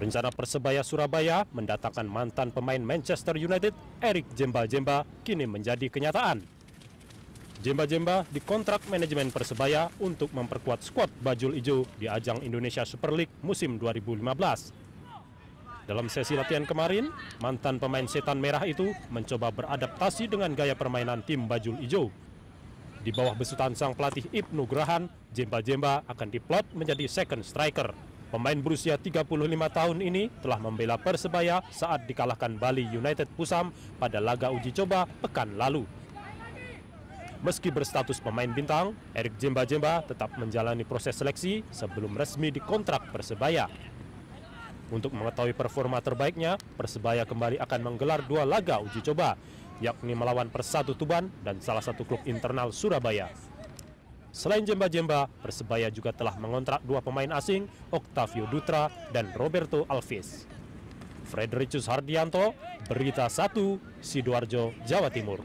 Rencana Persebaya Surabaya mendatangkan mantan pemain Manchester United Eric Jemba-Jemba kini menjadi kenyataan. Jemba-Jemba dikontrak manajemen Persebaya untuk memperkuat skuad Bajul Ijo di ajang Indonesia Super League musim 2015. Dalam sesi latihan kemarin, mantan pemain setan merah itu mencoba beradaptasi dengan gaya permainan tim Bajul Ijo. Di bawah besutan sang pelatih Ibnu Grahan, Jemba-Jemba akan diplot menjadi second striker. Pemain berusia 35 tahun ini telah membela Persebaya saat dikalahkan Bali United Pusam pada laga uji coba pekan lalu. Meski berstatus pemain bintang, Erik Jemba-Jemba tetap menjalani proses seleksi sebelum resmi dikontrak Persebaya. Untuk mengetahui performa terbaiknya, Persebaya kembali akan menggelar dua laga uji coba, yakni melawan Persatu Tuban dan salah satu klub internal Surabaya. Selain Jemba-Jemba, Persebaya juga telah mengontrak dua pemain asing, Octavio Dutra dan Roberto Alves. Fredericus Hardianto, Berita 1, Sidoarjo, Jawa Timur.